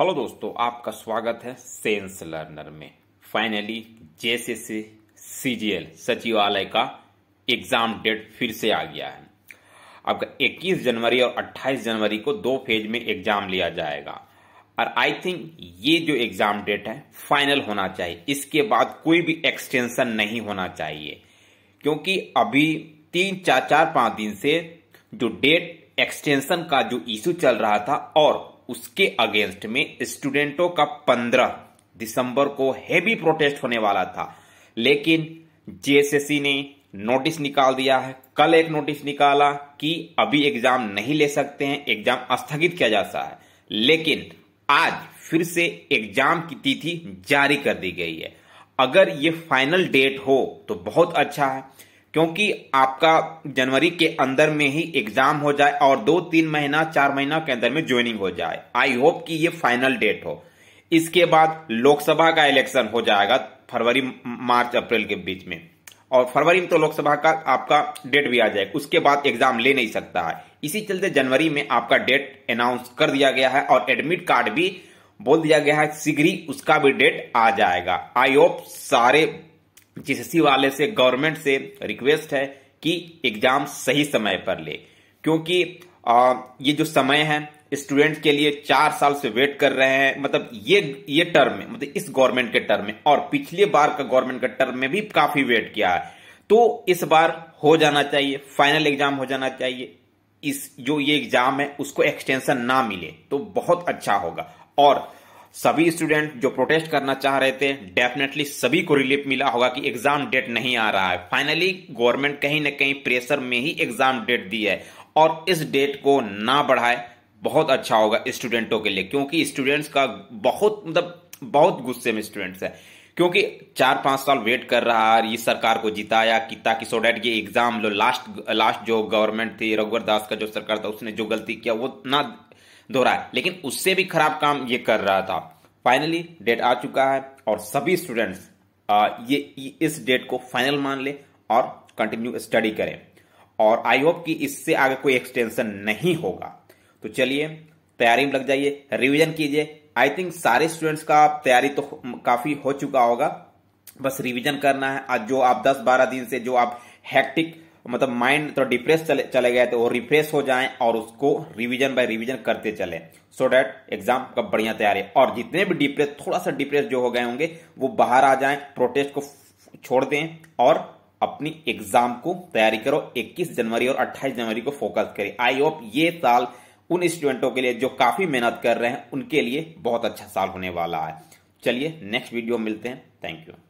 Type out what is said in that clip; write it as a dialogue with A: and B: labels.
A: hello दोस्तों आपका स्वागत है सेंस लर्नर में फाइनली जैसे से सीजीएल सचिवालय का एग्जाम डेट फिर से आ गया है आपका 21 जनवरी और 28 जनवरी को दो फेज में एग्जाम लिया जाएगा और आई थिंक ये जो एग्जाम डेट है फाइनल होना चाहिए इसके बाद कोई भी एक्सटेंशन नहीं होना चाहिए क्योंकि अभी तीन चार चार पांच दिन से जो डेट एक्सटेंशन का जो इश्यू चल रहा था और उसके अगेंस्ट में स्टूडेंटों का पंद्रह दिसंबर को हैवी प्रोटेस्ट होने वाला था लेकिन जेएसएससी ने नोटिस निकाल दिया है कल एक नोटिस निकाला कि अभी एग्जाम नहीं ले सकते हैं एग्जाम स्थगित किया सकता है लेकिन आज फिर से एग्जाम की तिथि जारी कर दी गई है अगर ये फाइनल डेट हो तो बहुत अच्छा है क्योंकि आपका जनवरी के अंदर में ही एग्जाम हो जाए और दो तीन महीना चार महीना के अंदर में ज्वाइनिंग हो जाए आई होप कि ये फाइनल डेट हो इसके बाद लोकसभा का इलेक्शन हो जाएगा फरवरी मार्च अप्रैल के बीच में और फरवरी में तो लोकसभा का आपका डेट भी आ जाएगा उसके बाद एग्जाम ले नहीं सकता है इसी चलते जनवरी में आपका डेट अनाउंस कर दिया गया है और एडमिट कार्ड भी बोल दिया गया है शीघ्र ही उसका भी डेट आ जाएगा आई होप सारे जीसीसी वाले से गवर्नमेंट से रिक्वेस्ट है कि एग्जाम सही समय पर ले क्योंकि आ, ये जो समय है स्टूडेंट के लिए चार साल से वेट कर रहे हैं मतलब ये ये टर्म में मतलब इस गवर्नमेंट के टर्म में और पिछले बार का गवर्नमेंट का टर्म में भी काफी वेट किया है तो इस बार हो जाना चाहिए फाइनल एग्जाम हो जाना चाहिए इस जो ये एग्जाम है उसको एक्सटेंशन ना मिले तो बहुत अच्छा होगा और सभी स्टूडेंट जो प्रोटेस्ट करना चाह रहे थे डेफिनेटली सभी को रिलीफ मिला होगा कि एग्जाम डेट नहीं आ रहा है फाइनली गवर्नमेंट कहीं ना कहीं प्रेशर में ही एग्जाम डेट दी है और इस डेट को ना बढ़ाए बहुत अच्छा होगा स्टूडेंटों के लिए क्योंकि स्टूडेंट्स का बहुत मतलब बहुत गुस्से में स्टूडेंट्स है क्योंकि चार पांच साल वेट कर रहा है ये सरकार को जिताया कि ताकि सो डेट ये एग्जाम लो लास्ट लास्ट जो गवर्नमेंट थी रघुवर दास का जो सरकार था उसने जो गलती किया वो ना दोहराया लेकिन उससे भी खराब काम ये कर रहा था फाइनली डेट आ चुका है और सभी स्टूडेंट्स ये इस डेट को फाइनल मान ले और कंटिन्यू स्टडी करें और आई होप कि इससे आगे कोई एक्सटेंशन नहीं होगा तो चलिए तैयारी में लग जाइए रिवीजन कीजिए आई थिंक सारे स्टूडेंट्स का तैयारी तो काफी हो चुका होगा बस रिवीजन करना है आज जो आप 10-12 दिन से जो आप हैक्टिक मतलब माइंड थोड़ा डिप्रेस चले चले गए तो वो रिफ्रेश हो जाए और उसको रिवीजन बाय रिवीजन करते चले सो डैट एग्जाम का बढ़िया तैयारी और जितने भी डिप्रेस थोड़ा सा डिप्रेस जो हो गए होंगे वो बाहर आ जाए प्रोटेस्ट को छोड़ दें और अपनी एग्जाम को तैयारी करो 21 जनवरी और 28 जनवरी को फोकस करें आई होप ये साल उन स्टूडेंटों के लिए जो काफी मेहनत कर रहे हैं उनके लिए बहुत अच्छा साल होने वाला है चलिए नेक्स्ट वीडियो मिलते हैं थैंक यू